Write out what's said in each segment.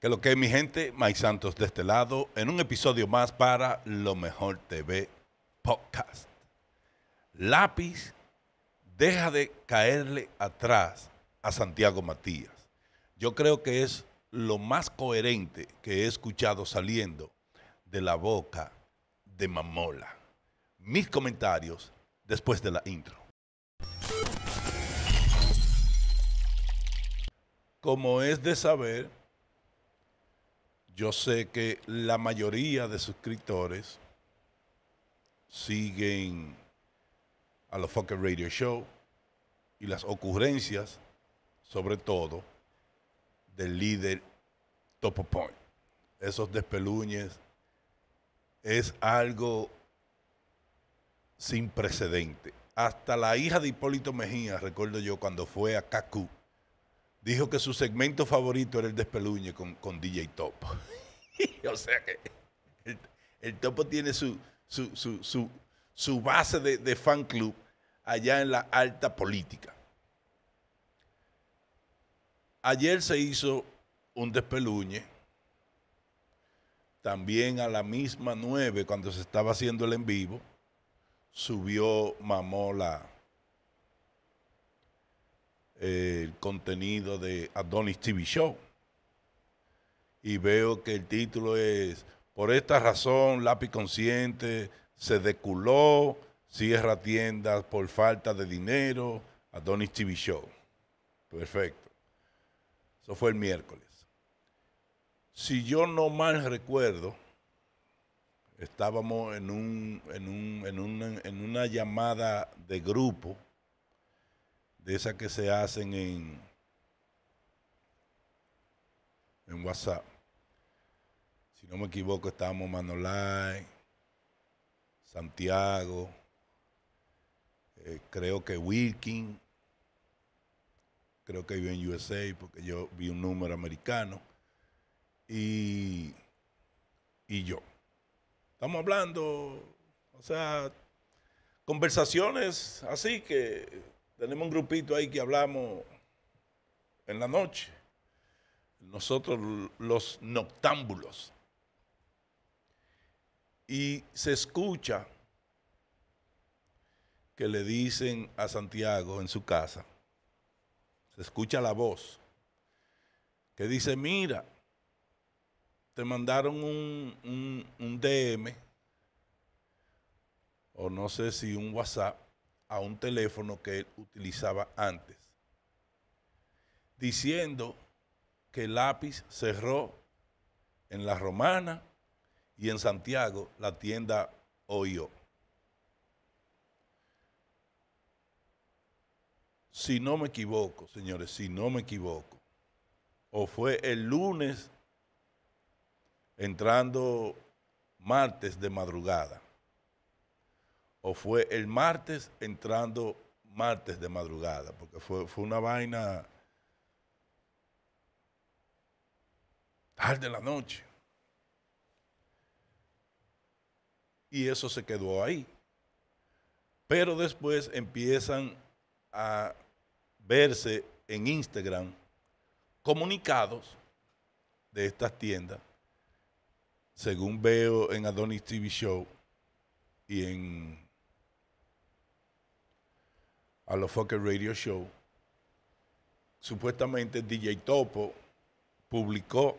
Que lo que es mi gente, Mike Santos de este lado, en un episodio más para Lo Mejor TV Podcast. Lápiz deja de caerle atrás a Santiago Matías. Yo creo que es lo más coherente que he escuchado saliendo de la boca de Mamola. Mis comentarios después de la intro. Como es de saber, yo sé que la mayoría de suscriptores siguen a los Fucker Radio Show y las ocurrencias, sobre todo, del líder Topo Point. Esos despeluñes es algo sin precedente. Hasta la hija de Hipólito Mejía, recuerdo yo, cuando fue a CACU, dijo que su segmento favorito era el despeluñe con, con DJ Topo. o sea que el, Topo tiene su, base de, fan club allá en la alta política. Ayer se hizo un despeluñe. También a la misma 9, cuando se estaba haciendo el en vivo, subió, mamola el contenido de Adonis TV Show. Y veo que el título es, por esta razón, lápiz consciente se deculó, cierra tiendas por falta de dinero, Adonis TV Show. Perfecto. Eso fue el miércoles. Si yo no mal recuerdo, estábamos en, un, en, en una llamada de grupo esas que se hacen en, en WhatsApp. Si no me equivoco, estábamos Manolai, Santiago, eh, creo que Wilkin, creo que vive en USA porque yo vi un número americano, y, y yo. Estamos hablando, o sea, conversaciones así que tenemos un grupito ahí que hablamos en la noche. Nosotros los noctámbulos. Y se escucha que le dicen a Santiago en su casa, se escucha la voz, que dice, mira, te mandaron un, DM, o no sé si un WhatsApp, a un teléfono que él utilizaba antes, diciendo que el Lápiz cerró en La Romana y en Santiago la tienda oyó. Si no me equivoco, señores, si no me equivoco, o fue el lunes entrando martes de madrugada o fue el martes entrando martes de madrugada, porque fue, una vaina tarde de la noche. Y eso se quedó ahí. Pero después empiezan a verse en Instagram comunicados de estas tiendas, según veo en Adonis TV Show y en a los Fucker Radio Show, supuestamente DJ Topo publicó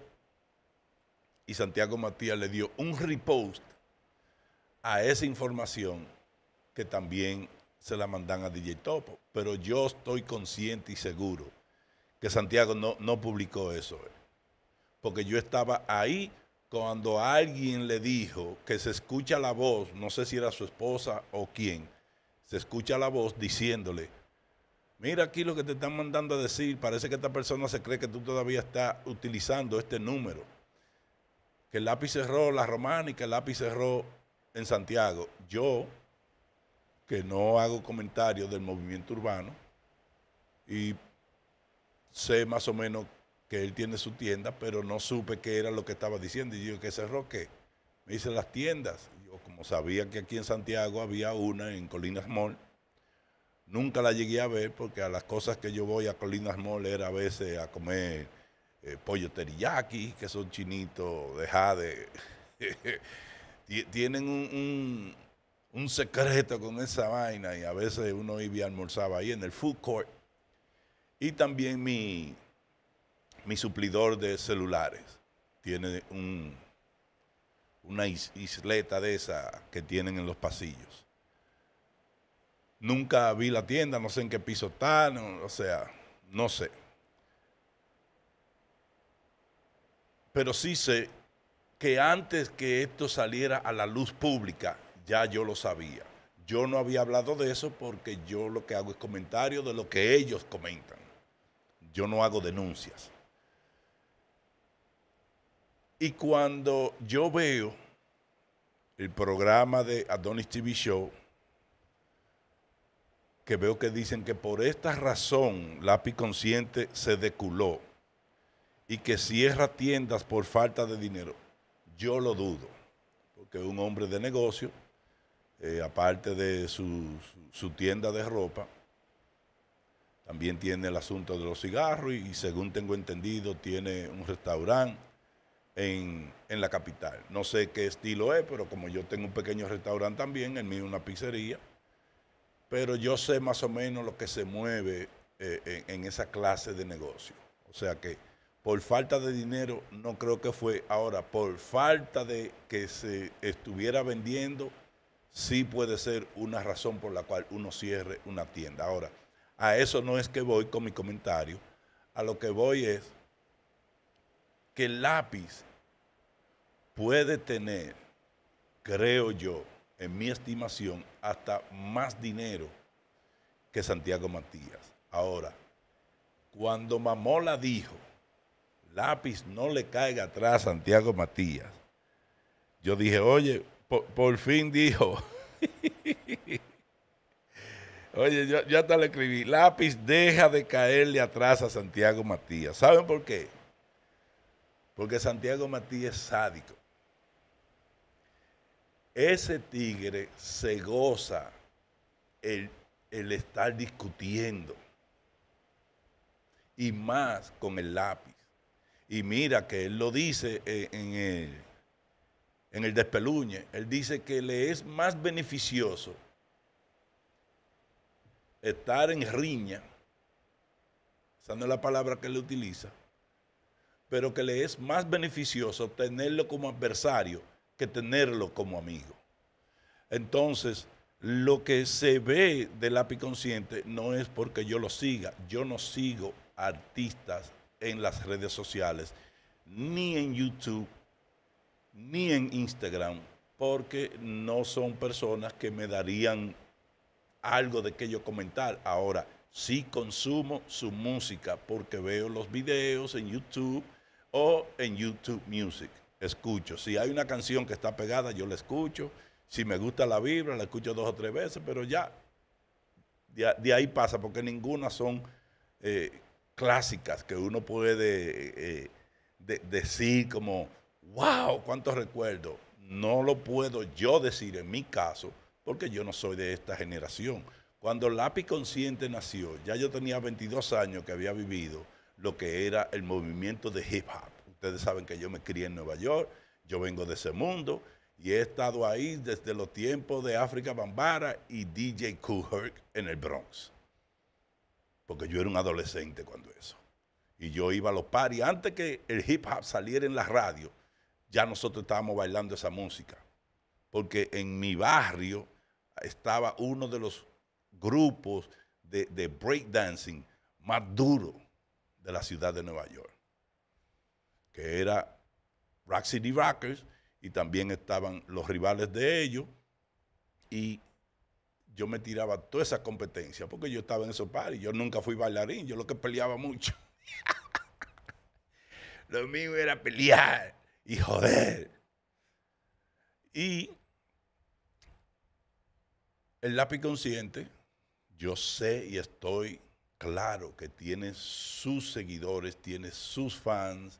y Santiago Matías le dio un repost a esa información que también se la mandan a DJ Topo. Pero yo estoy consciente y seguro que Santiago no, publicó eso. Eh. Porque yo estaba ahí cuando alguien le dijo que se escucha la voz, no sé si era su esposa o quién, se escucha la voz diciéndole, mira aquí lo que te están mandando a decir, parece que esta persona se cree que tú todavía estás utilizando este número. Que el lápiz cerró la románica, el lápiz cerró en Santiago. Yo, que no hago comentarios del movimiento urbano y sé más o menos que él tiene su tienda, pero no supe qué era lo que estaba diciendo. Y yo, ¿qué cerró qué? Me dice las tiendas como sabía que aquí en Santiago había una en Colinas Mall, nunca la llegué a ver porque a las cosas que yo voy a Colinas Mall era a veces a comer eh, pollo teriyaki, que son chinitos de jade. Tienen un, un, secreto con esa vaina y a veces uno iba y almorzaba ahí en el food court. Y también mi, mi suplidor de celulares tiene un, una isleta de esa que tienen en los pasillos. Nunca vi la tienda, no sé en qué piso está, o sea, no sé. Pero sí sé que antes que esto saliera a la luz pública, ya yo lo sabía. Yo no había hablado de eso porque yo lo que hago es comentario de lo que ellos comentan. Yo no hago denuncias. Y cuando yo veo el programa de Adonis TV Show, que veo que dicen que por esta razón Lápiz Consciente se deculó y que cierra tiendas por falta de dinero, yo lo dudo, porque un hombre de negocio, eh, aparte de su, tienda de ropa, también tiene el asunto de los cigarros y según tengo entendido tiene un restaurante en, la capital. No sé qué estilo es, pero como yo tengo un pequeño restaurante también, en mí una pizzería, pero yo sé más o menos lo que se mueve eh, en, en, esa clase de negocio. O sea que por falta de dinero no creo que fue. Ahora, por falta de que se estuviera vendiendo, sí puede ser una razón por la cual uno cierre una tienda. Ahora, a eso no es que voy con mi comentario. A lo que voy es el lápiz puede tener, creo yo, en mi estimación, hasta más dinero que Santiago Matías. Ahora, cuando Mamola dijo, lápiz no le caiga atrás a Santiago Matías, yo dije, oye, por, fin dijo. oye, yo, yo hasta le escribí, lápiz deja de caerle atrás a Santiago Matías. ¿Saben por qué? Porque Santiago Matías es sádico. Ese tigre se goza el, estar discutiendo. Y más con el lápiz. Y mira que él lo dice en el, en el despeluñe. Él dice que le es más beneficioso estar en riña, esa no es la palabra que él utiliza, pero que le es más beneficioso tenerlo como adversario que tenerlo como amigo. Entonces, lo que se ve del API consciente no es porque yo lo siga, yo no sigo artistas en las redes sociales, ni en YouTube, ni en Instagram, porque no son personas que me darían algo de que yo comentar. Ahora, sí consumo su música porque veo los videos en YouTube, o en YouTube Music. Escucho. Si hay una canción que está pegada, yo la escucho. Si me gusta la vibra, la escucho dos o tres veces, pero ya de, ahí pasa, porque ninguna son eh, clásicas que uno puede eh, decir como, wow, cuántos recuerdos. No lo puedo yo decir en mi caso, porque yo no soy de esta generación. Cuando Lápiz Consciente nació, ya yo tenía 22 años que había vivido lo que era el movimiento de hip hop. Ustedes saben que yo me crié en Nueva York, yo vengo de ese mundo y he estado ahí desde los tiempos de África Bambara y DJ Kool Herc en el Bronx. Porque yo era un adolescente cuando eso. Y yo iba a los paris. Antes que el hip hop saliera en la radio, ya nosotros estábamos bailando esa música. Porque en mi barrio estaba uno de los grupos de, de breakdancing más duro de la ciudad de Nueva York, que era Rock City Rockers y también estaban los rivales de ellos y yo me tiraba toda esa competencia porque yo estaba en esos pares, yo nunca fui bailarín, yo lo que peleaba mucho. lo mío era pelear y joder. Y el lápiz consciente, yo sé y estoy Claro que tiene sus seguidores, tiene sus fans.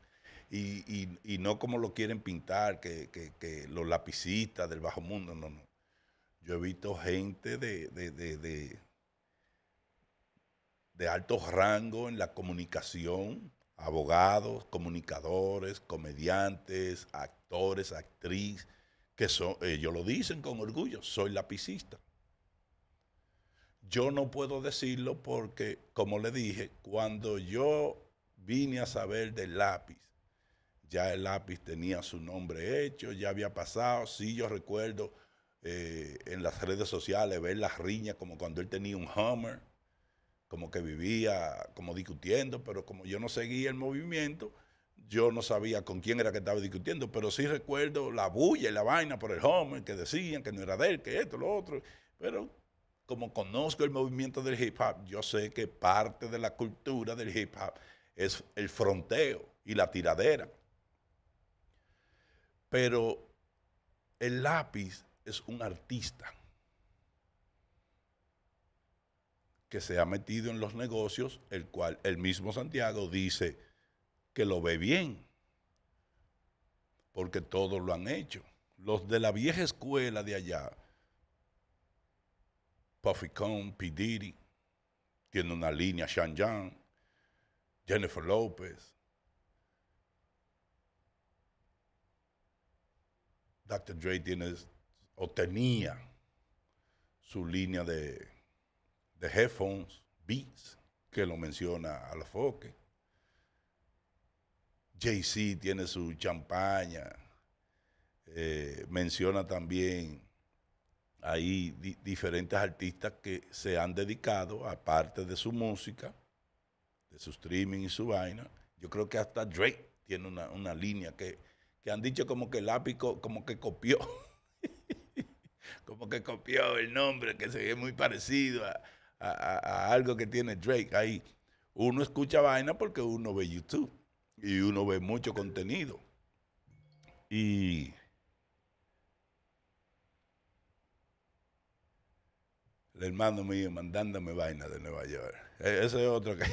Y, no como lo quieren pintar, que, los lapicistas del bajo mundo, no, no. Yo he visto gente de, de, alto rango en la comunicación, abogados, comunicadores, comediantes, actores, actriz, que son, ellos lo dicen con orgullo, soy lapicista. Yo no puedo decirlo porque, como le dije, cuando yo vine a saber del lápiz, ya el lápiz tenía su nombre hecho, ya había pasado, sí yo recuerdo eh, en las redes sociales ver las riñas como cuando él tenía un Hummer, como que vivía como discutiendo, pero como yo no seguía el movimiento, yo no sabía con quién era que estaba discutiendo, pero sí recuerdo la bulla y la vaina por el Hummer, que decían que no era de él, que esto, lo otro, pero como conozco el movimiento del hip hop, yo sé que parte de la cultura del hip hop es el fronteo y la tiradera. Pero el lápiz es un artista que se ha metido en los negocios, el cual el mismo Santiago dice que lo ve bien, porque todos lo han hecho. Los de la vieja escuela de allá, Puffy Cone, P. Diddy, tiene una línea Shan Young, Jennifer López, Dr. Dre tiene o tenía su línea de, de headphones, beats, que lo menciona a la Jay-Z tiene su champaña. Eh, menciona también hay diferentes artistas que se han dedicado, aparte de su música, de su streaming y su vaina. Yo creo que hasta Drake tiene una, línea que, han dicho como que el ápico, como que copió. como que copió el nombre, que se ve muy parecido a, a algo que tiene Drake ahí. Uno escucha vaina porque uno ve YouTube y uno ve mucho contenido. Y el hermano mío mandándome vainas de Nueva York. E, ese es otro que.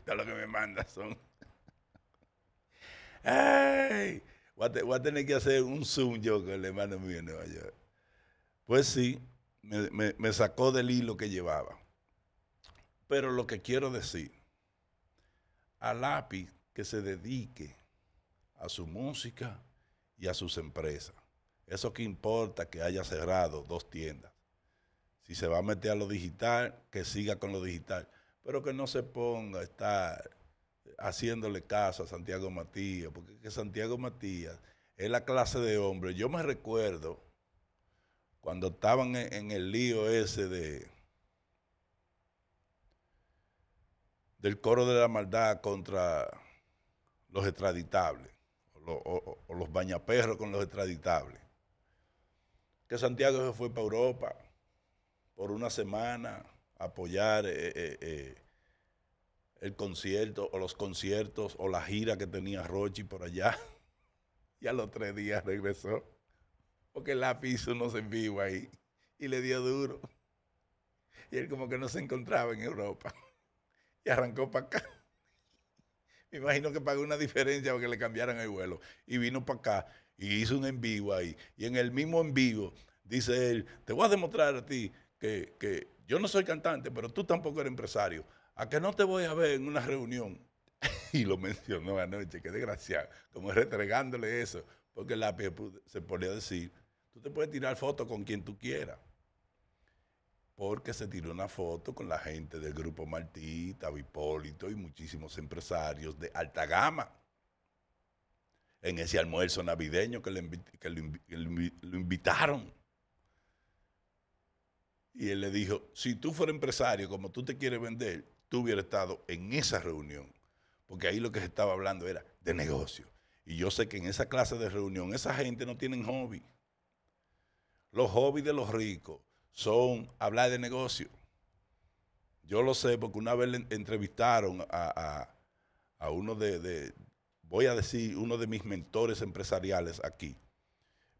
todo lo que me manda son. ¡Ay! Voy a, tener que hacer un Zoom yo con el hermano mío de Nueva York. Pues sí, me, sacó del hilo que llevaba. Pero lo que quiero decir, a lápiz que se dedique a su música y a sus empresas. Eso que importa que haya cerrado dos tiendas. Si se va a meter a lo digital, que siga con lo digital, pero que no se ponga a estar haciéndole caso a Santiago Matías, porque Santiago Matías es la clase de hombre. Yo me recuerdo cuando estaban en, el lío ese de, del coro de la maldad contra los extraditables, o, o los bañaperros con los extraditables. Que Santiago se fue para Europa por una semana, apoyar eh, eh, eh, el concierto o los conciertos o la gira que tenía Rochi por allá. y a los tres días regresó, porque el lápiz hizo unos en vivo ahí y le dio duro. Y él como que no se encontraba en Europa. Y arrancó para acá. Me imagino que pagó una diferencia porque le cambiaran el vuelo. Y vino para acá y hizo un en vivo ahí. Y en el mismo en vivo dice él, te voy a demostrar a ti que, yo no soy cantante, pero tú tampoco eres empresario, a que no te voy a ver en una reunión. y lo mencionó anoche, qué desgraciado, como retregándole eso, porque lápiz se a decir, tú te puedes tirar fotos con quien tú quieras. Porque se tiró una foto con la gente del grupo Martita, Hipólito y muchísimos empresarios de alta gama en ese almuerzo navideño que, que lo invitaron. Y él le dijo, si tú fueras empresario como tú te quieres vender, tú hubieras estado en esa reunión. Porque ahí lo que se estaba hablando era de negocio. Y yo sé que en esa clase de reunión esa gente no tiene hobby. Los hobbies de los ricos son hablar de negocio. Yo lo sé porque una vez le entrevistaron a, uno de, de, voy a decir, uno de mis mentores empresariales aquí,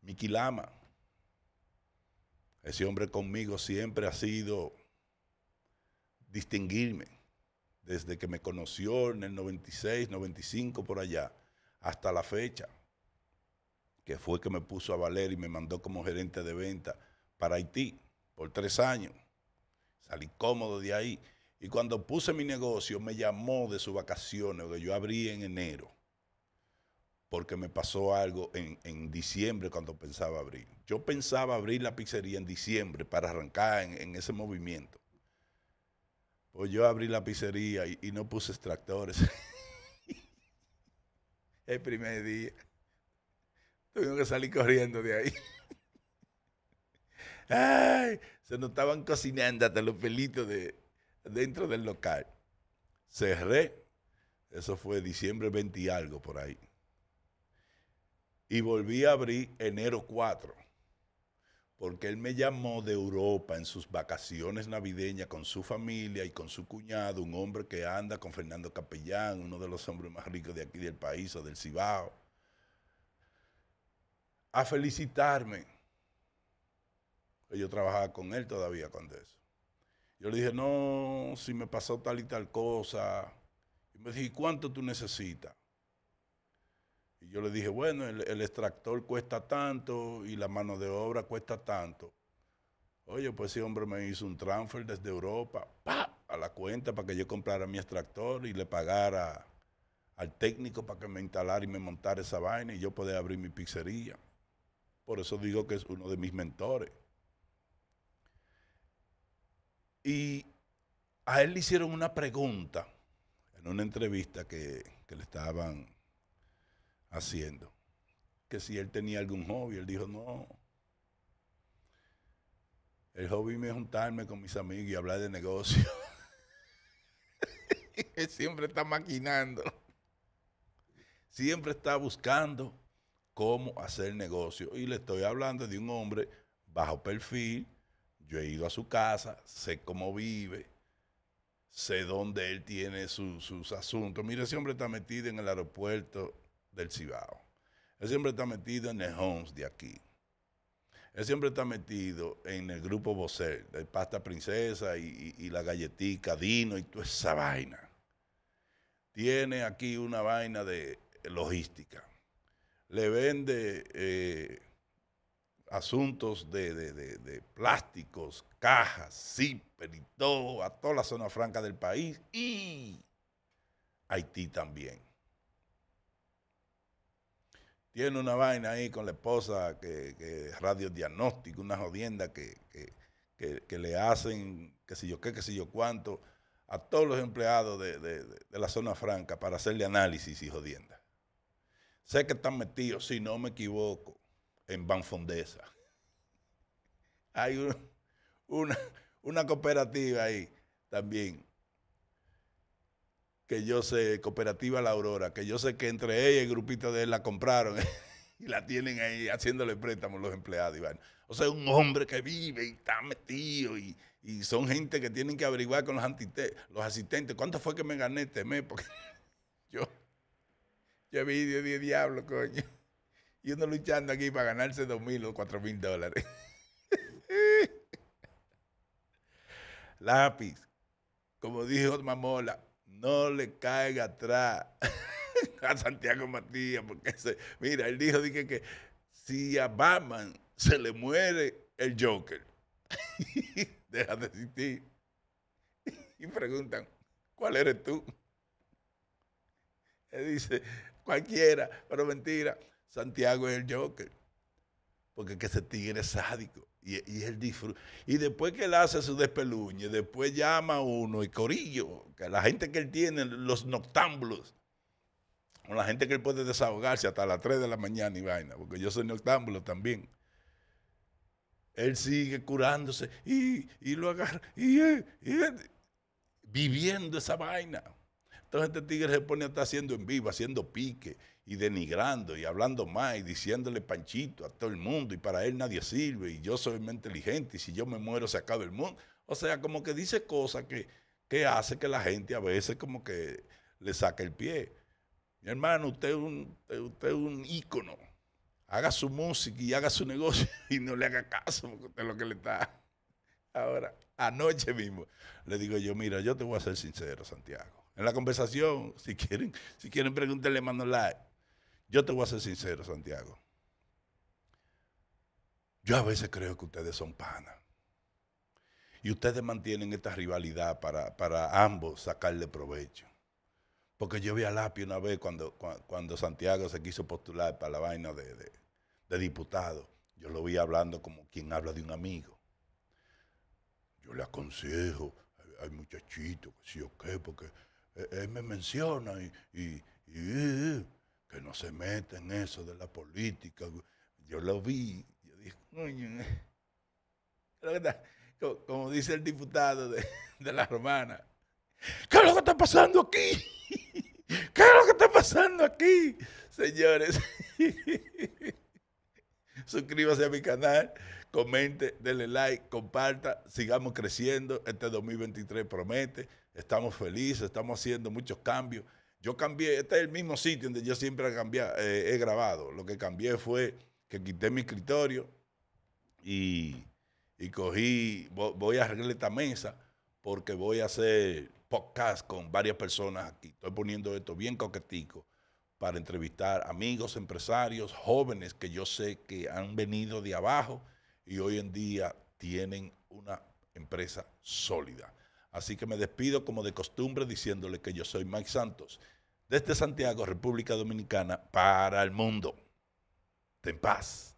Miki Lama. Ese hombre conmigo siempre ha sido distinguirme. Desde que me conoció en el 96, 95 por allá, hasta la fecha, que fue que me puso a valer y me mandó como gerente de venta para Haití por tres años. Salí cómodo de ahí. Y cuando puse mi negocio, me llamó de sus vacaciones, que yo abrí en enero porque me pasó algo en, diciembre cuando pensaba abrir. Yo pensaba abrir la pizzería en diciembre para arrancar en, ese movimiento. Pues yo abrí la pizzería y, no puse extractores. El primer día. Tuve que salir corriendo de ahí. se nos estaban cocinando hasta los pelitos de, dentro del local. Cerré. Eso fue diciembre 20 y algo por ahí. Y volví a abrir enero 4, porque él me llamó de Europa en sus vacaciones navideñas con su familia y con su cuñado, un hombre que anda con Fernando Capellán, uno de los hombres más ricos de aquí del país o del Cibao, a felicitarme. Yo trabajaba con él todavía con eso. Yo le dije, no, si me pasó tal y tal cosa. Y me dije, ¿cuánto tú necesitas? Y yo le dije, bueno, el, extractor cuesta tanto y la mano de obra cuesta tanto. Oye, pues ese hombre me hizo un transfer desde Europa ¡pa! a la cuenta para que yo comprara mi extractor y le pagara al técnico para que me instalara y me montara esa vaina y yo podía abrir mi pizzería. Por eso digo que es uno de mis mentores. Y a él le hicieron una pregunta en una entrevista que, que le estaban haciendo. Que si él tenía algún hobby, él dijo, no. El hobby me es juntarme con mis amigos y hablar de negocio. él siempre está maquinando. Siempre está buscando cómo hacer negocio. Y le estoy hablando de un hombre bajo perfil. Yo he ido a su casa, sé cómo vive, sé dónde él tiene sus asuntos. Mira, ese hombre está metido en el aeropuerto del Cibao. Él siempre está metido en el Homes de aquí. Él siempre está metido en el grupo Bocel, de Pasta Princesa y, la galletica Dino y toda esa vaina. Tiene aquí una vaina de logística. Le vende eh, asuntos de, plásticos, cajas, zipper y todo a toda la zona franca del país y Haití también tiene una vaina ahí con la esposa que, que diagnóstico una jodienda que, le hacen, qué sé yo qué, qué sé yo cuánto, a todos los empleados de, la zona franca para hacerle análisis y jodienda. Sé que están metidos, si no me equivoco, en Banfondesa. Hay una, una cooperativa ahí también yo sé, Cooperativa La Aurora, que yo sé que entre ella y el grupito de él la compraron y la tienen ahí haciéndole préstamos los empleados. Iván. O sea, un hombre que vive y está metido y, son gente que tienen que averiguar con los, los asistentes. ¿Cuánto fue que me gané este mes? Porque yo, yo vi de, de diablo, coño. Y uno luchando aquí para ganarse dos mil o cuatro mil dólares. Lápiz. Como dijo Mamola, no le caiga atrás a Santiago Matías, porque se, mira, él dijo dije, que si a Batman se le muere el Joker, deja de existir. Y preguntan, ¿cuál eres tú? Él dice, cualquiera, pero mentira, Santiago es el Joker. Porque que ese tigre es sádico. Y, y, Y después que él hace su despeluñe, después llama uno y corillo, que la gente que él tiene, los noctámbulos, con la gente que él puede desahogarse hasta las 3 de la mañana y vaina, porque yo soy noctámbulo también. Él sigue curándose y, lo agarra, y, eh, y eh, viviendo esa vaina. Entonces este tigre se pone a estar haciendo en vivo, haciendo pique y denigrando y hablando más y diciéndole panchito a todo el mundo y para él nadie sirve y yo soy muy inteligente y si yo me muero se acaba el mundo. O sea, como que dice cosas que, hace que la gente a veces como que le saque el pie. Mi hermano, usted es un, usted un ícono. Haga su música y haga su negocio y no le haga caso porque usted es lo que le está. Ahora, anoche mismo, le digo yo, mira, yo te voy a ser sincero, Santiago en la conversación. Si quieren, si quieren preguntarle, mando like. Yo te voy a ser sincero, Santiago. Yo a veces creo que ustedes son panas. Y ustedes mantienen esta rivalidad para, ambos sacarle provecho. Porque yo vi a Lapi una vez cuando, cuando Santiago se quiso postular para la vaina de, de, diputado. Yo lo vi hablando como quien habla de un amigo. Yo le aconsejo hay muchachitos, sí o qué, porque eh, él me menciona y, eh, eh, que no se meta en eso de la política. Yo lo vi, yo dije, coño, como, como, dice el diputado de, de la romana, ¿qué es lo que está pasando aquí? ¿Qué es lo que está pasando aquí? Señores, suscríbase a mi canal, comente, denle like, comparta, sigamos creciendo. Este 2023 promete, estamos felices, estamos haciendo muchos cambios. Yo cambié, este es el mismo sitio donde yo siempre he, eh, grabado. Lo que cambié fue que quité mi escritorio y, y cogí, voy a arreglar esta mesa porque voy a hacer podcast con varias personas aquí. Estoy poniendo esto bien coquetico para entrevistar amigos, empresarios, jóvenes que yo sé que han venido de abajo y hoy en día tienen una empresa sólida. Así que me despido como de costumbre diciéndole que yo soy Mike Santos, desde Santiago, República Dominicana, para el mundo. Ten paz.